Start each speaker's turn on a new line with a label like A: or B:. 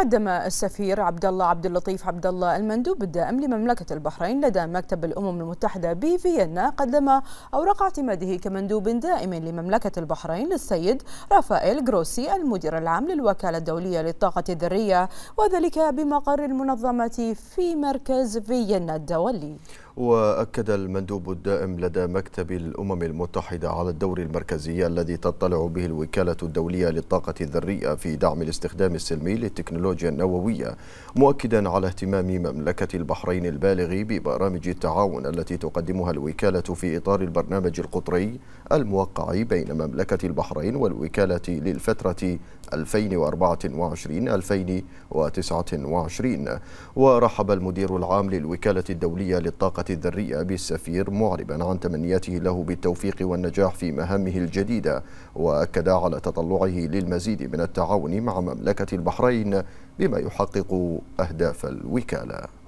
A: قدم السفير عبد الله عبد اللطيف عبد الله المندوب الدائم لمملكة البحرين لدى مكتب الأمم المتحدة بفيينا قدم أوراق اعتماده كمندوب دائم لمملكة البحرين للسيد رافائيل جروسي المدير العام للوكالة الدولية للطاقة الذرية وذلك بمقر المنظمة في مركز فيينا الدولي
B: وأكد المندوب الدائم لدى مكتب الأمم المتحدة على الدور المركزي الذي تطلع به الوكالة الدولية للطاقة الذرية في دعم الاستخدام السلمي للتكنولوجيا النووية مؤكدا على اهتمام مملكة البحرين البالغ ببرامج التعاون التي تقدمها الوكالة في إطار البرنامج القطري الموقع بين مملكة البحرين والوكالة للفترة 2024-2029 ورحب المدير العام للوكالة الدولية للطاقة الذرية بالسفير معربا عن تمنياته له بالتوفيق والنجاح في مهامه الجديدة وأكد على تطلعه للمزيد من التعاون مع مملكة البحرين بما يحقق أهداف الوكالة